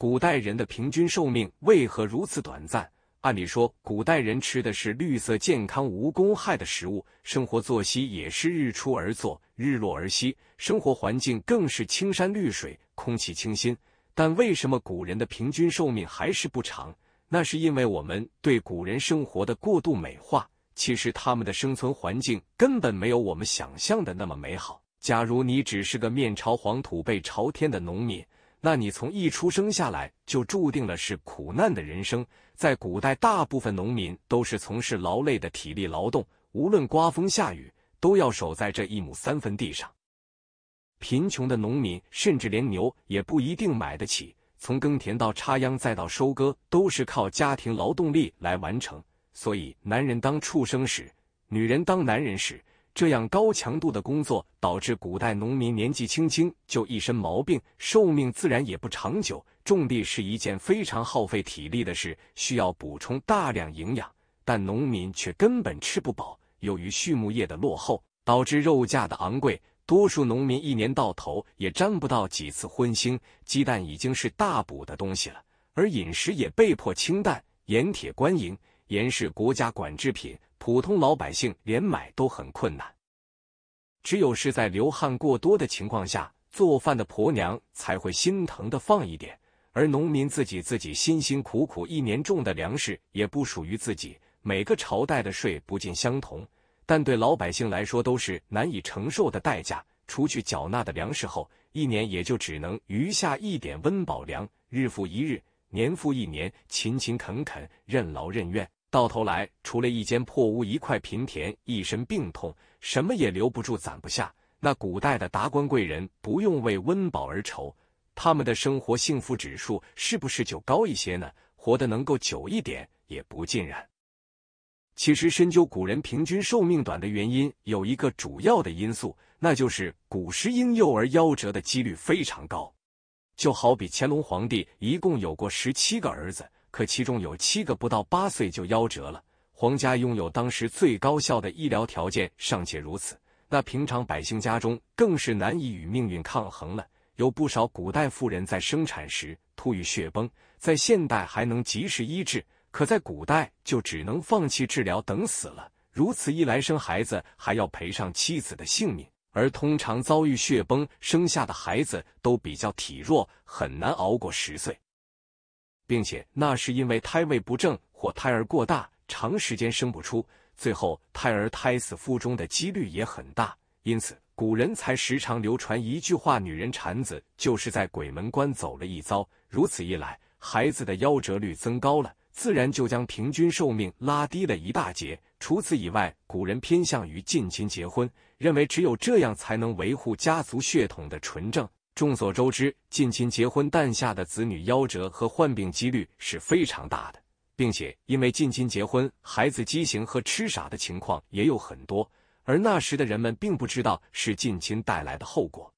古代人的平均寿命为何如此短暂？按理说，古代人吃的是绿色、健康、无公害的食物，生活作息也是日出而作、日落而息，生活环境更是青山绿水、空气清新。但为什么古人的平均寿命还是不长？那是因为我们对古人生活的过度美化。其实，他们的生存环境根本没有我们想象的那么美好。假如你只是个面朝黄土背朝天的农民。那你从一出生下来就注定了是苦难的人生。在古代，大部分农民都是从事劳累的体力劳动，无论刮风下雨，都要守在这一亩三分地上。贫穷的农民甚至连牛也不一定买得起，从耕田到插秧再到收割，都是靠家庭劳动力来完成。所以，男人当畜生时，女人当男人时。这样高强度的工作，导致古代农民年纪轻轻就一身毛病，寿命自然也不长久。种地是一件非常耗费体力的事，需要补充大量营养，但农民却根本吃不饱。由于畜牧业的落后，导致肉价的昂贵，多数农民一年到头也沾不到几次荤腥。鸡蛋已经是大补的东西了，而饮食也被迫清淡。盐铁官营。盐是国家管制品，普通老百姓连买都很困难。只有是在流汗过多的情况下，做饭的婆娘才会心疼的放一点。而农民自己自己辛辛苦苦一年种的粮食也不属于自己。每个朝代的税不尽相同，但对老百姓来说都是难以承受的代价。除去缴纳的粮食后，一年也就只能余下一点温饱粮。日复一日，年复一年，勤勤恳恳，任劳任怨。到头来，除了一间破屋、一块平田、一身病痛，什么也留不住、攒不下。那古代的达官贵人不用为温饱而愁，他们的生活幸福指数是不是就高一些呢？活得能够久一点，也不尽然。其实，深究古人平均寿命短的原因，有一个主要的因素，那就是古时婴幼儿夭折的几率非常高。就好比乾隆皇帝一共有过十七个儿子。可其中有七个不到八岁就夭折了。皇家拥有当时最高效的医疗条件，尚且如此，那平常百姓家中更是难以与命运抗衡了。有不少古代妇人在生产时突遇血崩，在现代还能及时医治，可在古代就只能放弃治疗，等死了。如此一来，生孩子还要赔上妻子的性命，而通常遭遇血崩生下的孩子都比较体弱，很难熬过十岁。并且那是因为胎位不正或胎儿过大，长时间生不出，最后胎儿胎死腹中的几率也很大。因此，古人才时常流传一句话：女人产子就是在鬼门关走了一遭。如此一来，孩子的夭折率增高了，自然就将平均寿命拉低了一大截。除此以外，古人偏向于近亲结婚，认为只有这样才能维护家族血统的纯正。众所周知，近亲结婚诞下的子女夭折和患病几率是非常大的，并且因为近亲结婚，孩子畸形和痴傻的情况也有很多。而那时的人们并不知道是近亲带来的后果，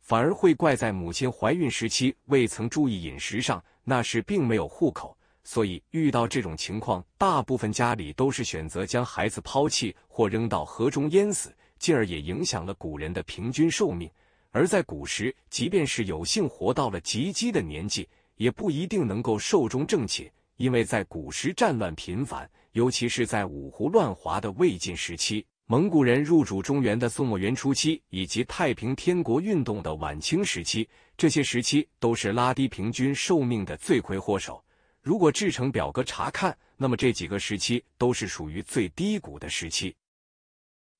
反而会怪在母亲怀孕时期未曾注意饮食上。那时并没有户口，所以遇到这种情况，大部分家里都是选择将孩子抛弃或扔到河中淹死，进而也影响了古人的平均寿命。而在古时，即便是有幸活到了及笄的年纪，也不一定能够寿终正寝，因为在古时战乱频繁，尤其是在五胡乱华的魏晋时期、蒙古人入主中原的宋末元初期以及太平天国运动的晚清时期，这些时期都是拉低平均寿命的罪魁祸首。如果制成表格查看，那么这几个时期都是属于最低谷的时期。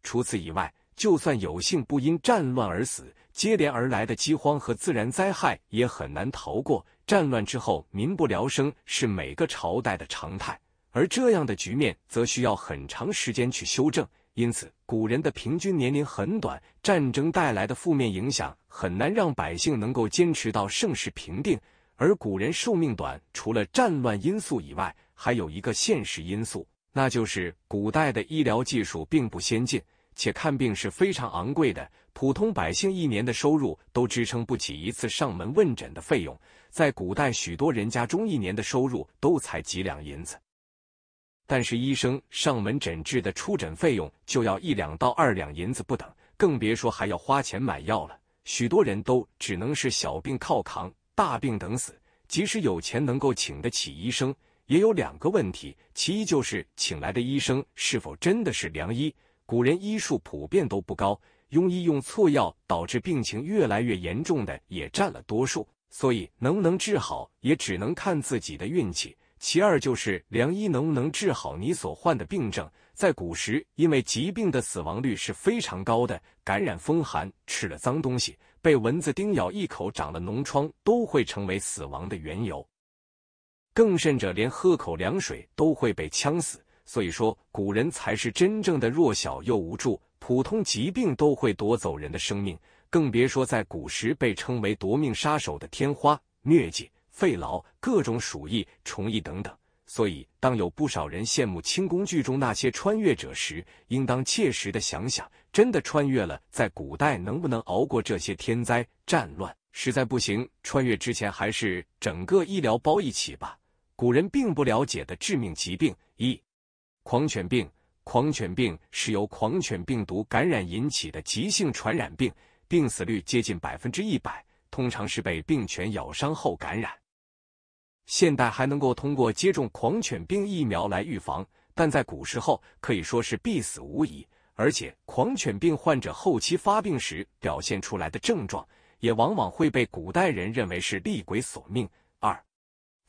除此以外，就算有幸不因战乱而死，接连而来的饥荒和自然灾害也很难逃过。战乱之后，民不聊生是每个朝代的常态，而这样的局面则需要很长时间去修正。因此，古人的平均年龄很短，战争带来的负面影响很难让百姓能够坚持到盛世平定。而古人寿命短，除了战乱因素以外，还有一个现实因素，那就是古代的医疗技术并不先进。且看病是非常昂贵的，普通百姓一年的收入都支撑不起一次上门问诊的费用。在古代，许多人家中一年的收入都才几两银子，但是医生上门诊治的出诊费用就要一两到二两银子不等，更别说还要花钱买药了。许多人都只能是小病靠扛，大病等死。即使有钱能够请得起医生，也有两个问题：其一就是请来的医生是否真的是良医。古人医术普遍都不高，庸医用错药导致病情越来越严重的也占了多数，所以能不能治好也只能看自己的运气。其二就是良医能不能治好你所患的病症。在古时，因为疾病的死亡率是非常高的，感染风寒、吃了脏东西、被蚊子叮咬一口、长了脓疮，都会成为死亡的缘由。更甚者，连喝口凉水都会被呛死。所以说，古人才是真正的弱小又无助，普通疾病都会夺走人的生命，更别说在古时被称为夺命杀手的天花、疟疾、肺痨、各种鼠疫、虫疫等等。所以，当有不少人羡慕清宫剧中那些穿越者时，应当切实的想想，真的穿越了，在古代能不能熬过这些天灾战乱？实在不行，穿越之前还是整个医疗包一起吧。古人并不了解的致命疾病一。狂犬病，狂犬病是由狂犬病毒感染引起的急性传染病，病死率接近百分之一百，通常是被病犬咬伤后感染。现代还能够通过接种狂犬病疫苗来预防，但在古时候可以说是必死无疑。而且狂犬病患者后期发病时表现出来的症状，也往往会被古代人认为是厉鬼索命。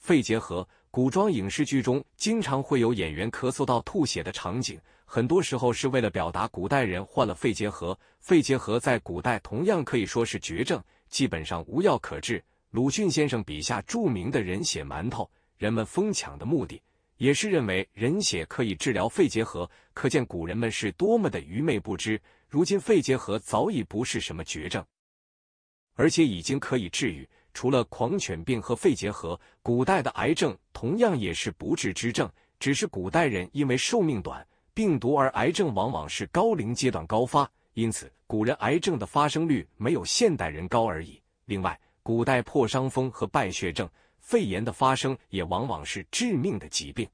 肺结核，古装影视剧中经常会有演员咳嗽到吐血的场景，很多时候是为了表达古代人患了肺结核。肺结核在古代同样可以说是绝症，基本上无药可治。鲁迅先生笔下著名的人血馒头，人们疯抢的目的也是认为人血可以治疗肺结核，可见古人们是多么的愚昧不知。如今肺结核早已不是什么绝症，而且已经可以治愈。除了狂犬病和肺结核，古代的癌症同样也是不治之症。只是古代人因为寿命短，病毒而癌症往往是高龄阶段高发，因此古人癌症的发生率没有现代人高而已。另外，古代破伤风和败血症、肺炎的发生也往往是致命的疾病。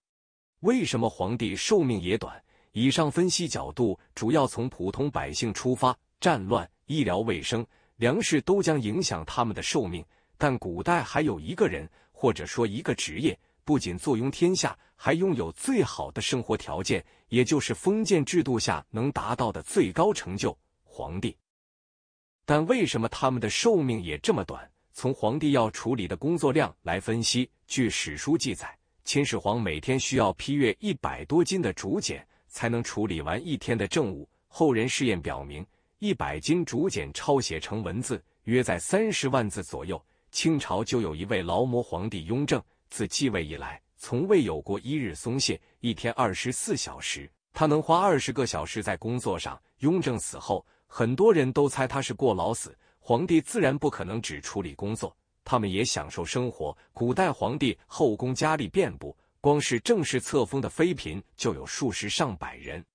为什么皇帝寿命也短？以上分析角度主要从普通百姓出发，战乱、医疗卫生、粮食都将影响他们的寿命。但古代还有一个人，或者说一个职业，不仅坐拥天下，还拥有最好的生活条件，也就是封建制度下能达到的最高成就——皇帝。但为什么他们的寿命也这么短？从皇帝要处理的工作量来分析，据史书记载，秦始皇每天需要批阅一百多斤的竹简，才能处理完一天的政务。后人试验表明，一百斤竹简抄写成文字，约在三十万字左右。清朝就有一位劳模皇帝雍正，自继位以来从未有过一日松懈，一天二十四小时，他能花二十个小时在工作上。雍正死后，很多人都猜他是过劳死。皇帝自然不可能只处理工作，他们也享受生活。古代皇帝后宫佳丽遍布，光是正式册封的妃嫔就有数十上百人，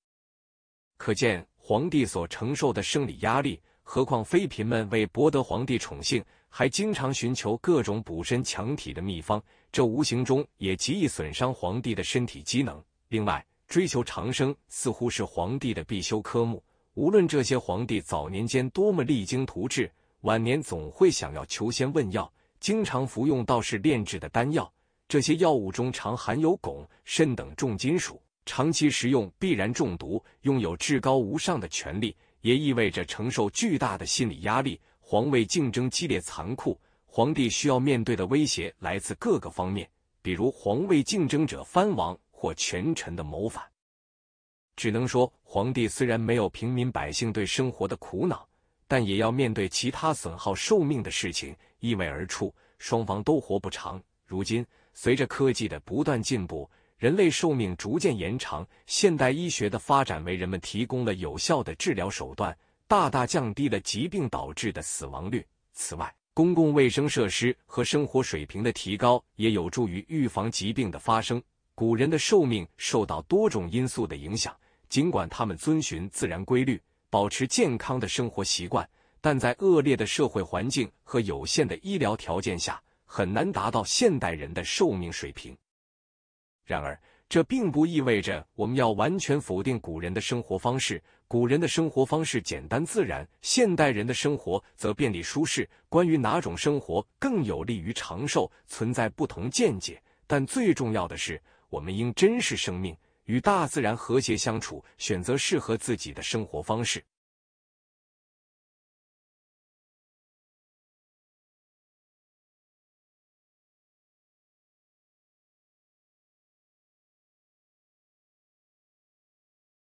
可见皇帝所承受的生理压力。何况妃嫔们为博得皇帝宠幸，还经常寻求各种补身强体的秘方，这无形中也极易损伤皇帝的身体机能。另外，追求长生似乎是皇帝的必修科目。无论这些皇帝早年间多么励精图治，晚年总会想要求仙问药，经常服用道士炼制的丹药。这些药物中常含有汞、砷等重金属，长期食用必然中毒。拥有至高无上的权力。也意味着承受巨大的心理压力。皇位竞争激烈残酷，皇帝需要面对的威胁来自各个方面，比如皇位竞争者藩王或权臣的谋反。只能说，皇帝虽然没有平民百姓对生活的苦恼，但也要面对其他损耗寿命的事情，意味而出，双方都活不长。如今，随着科技的不断进步。人类寿命逐渐延长，现代医学的发展为人们提供了有效的治疗手段，大大降低了疾病导致的死亡率。此外，公共卫生设施和生活水平的提高也有助于预防疾病的发生。古人的寿命受到多种因素的影响，尽管他们遵循自然规律，保持健康的生活习惯，但在恶劣的社会环境和有限的医疗条件下，很难达到现代人的寿命水平。然而，这并不意味着我们要完全否定古人的生活方式。古人的生活方式简单自然，现代人的生活则便利舒适。关于哪种生活更有利于长寿，存在不同见解。但最重要的是，我们应珍视生命，与大自然和谐相处，选择适合自己的生活方式。